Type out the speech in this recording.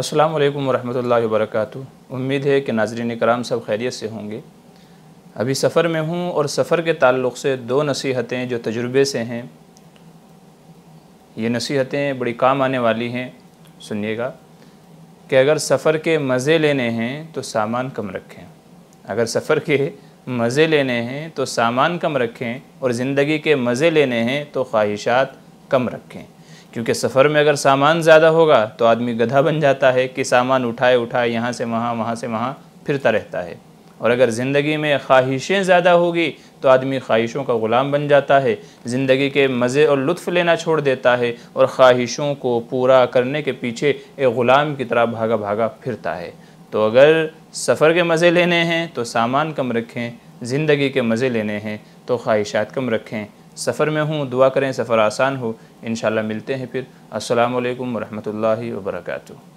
अस्सलाम वालेकुम वरहमतुल्लाहि वबरकatuह उम्मीद है कि नाजरीन कराम सब खैरियत से होंगे अभी सफ़र में हूँ और सफ़र के ताल्लुक़ से दो नसीहतें जो तजुर्बे से हैं ये नसीहतें बड़ी काम आने वाली हैं सुनिएगा कि अगर सफ़र के मज़े लेने हैं तो सामान कम रखें अगर सफ़र के मज़े लेने हैं तो सामान कम रखें और ज़िंदगी के मज़े लेने हैं तो ख्वाहिशात कम रखें क्योंकि सफ़र में अगर सामान ज़्यादा होगा तो आदमी गधा बन जाता है कि सामान उठाए उठाए यहाँ से वहाँ वहाँ से वहाँ फिरता रहता है और अगर ज़िंदगी में ख्वाहिशें ज़्यादा होगी तो आदमी ख्वाहिशों का ग़ुलाम बन जाता है ज़िंदगी के मज़े और लुत्फ़ लेना छोड़ देता है और ख्वाहिशों को पूरा करने के पीछे एक ग़ुलाम की तरह भागा भागा फिरता है तो अगर सफ़र के मज़े लेने हैं तो सामान कम रखें ज़िंदगी के मज़े लेने हैं तो ख्वाहिशात कम रखें सफ़र में हूँ दुआ करें सफ़र आसान हो इन मिलते हैं फिर असलकम वरहमल वर्का